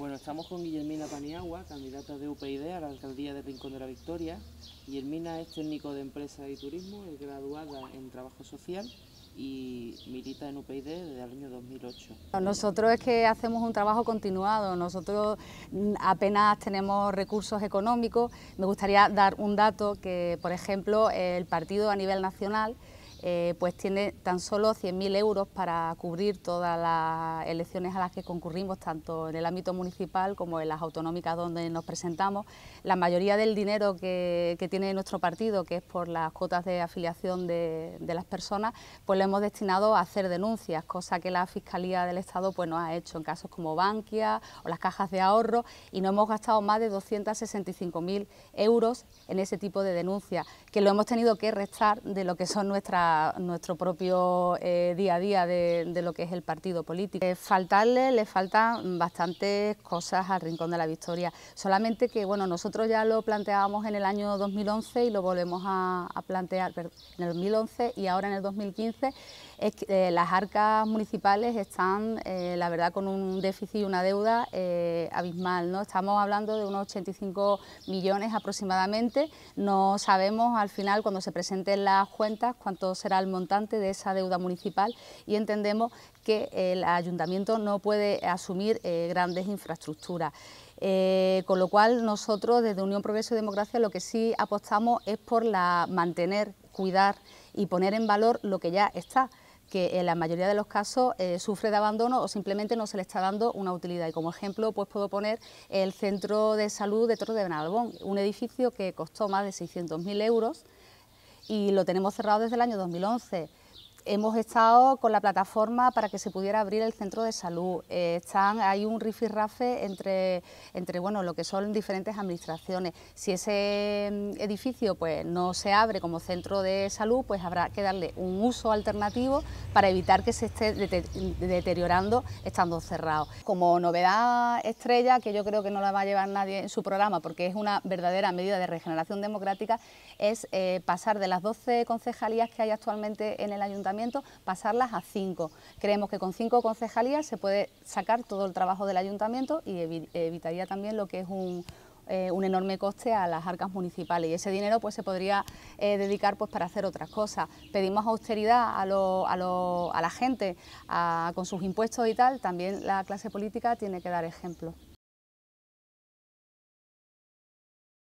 Bueno, estamos con Guillermina Paniagua, candidata de UPID a la alcaldía de Rincón de la Victoria. Guillermina es técnico de empresa y turismo, es graduada en trabajo social y milita en UPID desde el año 2008. Nosotros es que hacemos un trabajo continuado, nosotros mm, apenas tenemos recursos económicos. Me gustaría dar un dato que, por ejemplo, el partido a nivel nacional eh, pues tiene tan solo 100.000 euros para cubrir todas las elecciones a las que concurrimos, tanto en el ámbito municipal como en las autonómicas donde nos presentamos. La mayoría del dinero que, tiene nuestro partido, que es por las cuotas de afiliación de, las personas, pues lo hemos destinado a hacer denuncias, cosa que la Fiscalía del Estado pues no ha hecho en casos como Bankia o las cajas de ahorro y no hemos gastado más de 265.000 euros en ese tipo de denuncias, que lo hemos tenido que restar de lo que son nuestras nuestro propio eh, día a día de, lo que es el partido político. Eh, faltarle, le faltan bastantes cosas al Rincón de la Victoria, solamente que bueno, nosotros ya lo planteábamos en el año 2011 y lo volvemos a, plantear en el 2011 y ahora en el 2015, eh, las arcas municipales están, la verdad, con un déficit y una deuda abismal, ¿no? estamos hablando de unos 85 millones aproximadamente, no sabemos al final cuando se presenten las cuentas cuántos será el montante de esa deuda municipal y entendemos que el ayuntamiento no puede asumir eh, grandes infraestructuras. Eh, con lo cual nosotros desde Unión Progreso y Democracia lo que sí apostamos es por la mantener, cuidar y poner en valor lo que ya está que en la mayoría de los casos eh, sufre de abandono o simplemente no se le está dando una utilidad. Y como ejemplo, pues puedo poner el Centro de Salud de Torre de Benalbón, un edificio que costó más de 600.000 euros, y lo tenemos cerrado desde el año 2011. Hemos estado con la plataforma para que se pudiera abrir el centro de salud. Eh, están, hay un rifirrafe entre, entre bueno, lo que son diferentes administraciones. Si ese mm, edificio pues, no se abre como centro de salud, pues habrá que darle un uso alternativo para evitar que se esté deteriorando estando cerrado. Como novedad estrella, que yo creo que no la va a llevar nadie en su programa porque es una verdadera medida de regeneración democrática, es eh, pasar de las 12 concejalías que hay actualmente en el ayuntamiento pasarlas a cinco. Creemos que con cinco concejalías se puede sacar todo el trabajo del ayuntamiento y evitaría también lo que es eh, un, enorme coste a las arcas municipales y ese dinero pues se podría eh, dedicar pues para hacer otras cosas. Pedimos austeridad a, la gente con sus impuestos y tal, también la clase política tiene que dar ejemplo.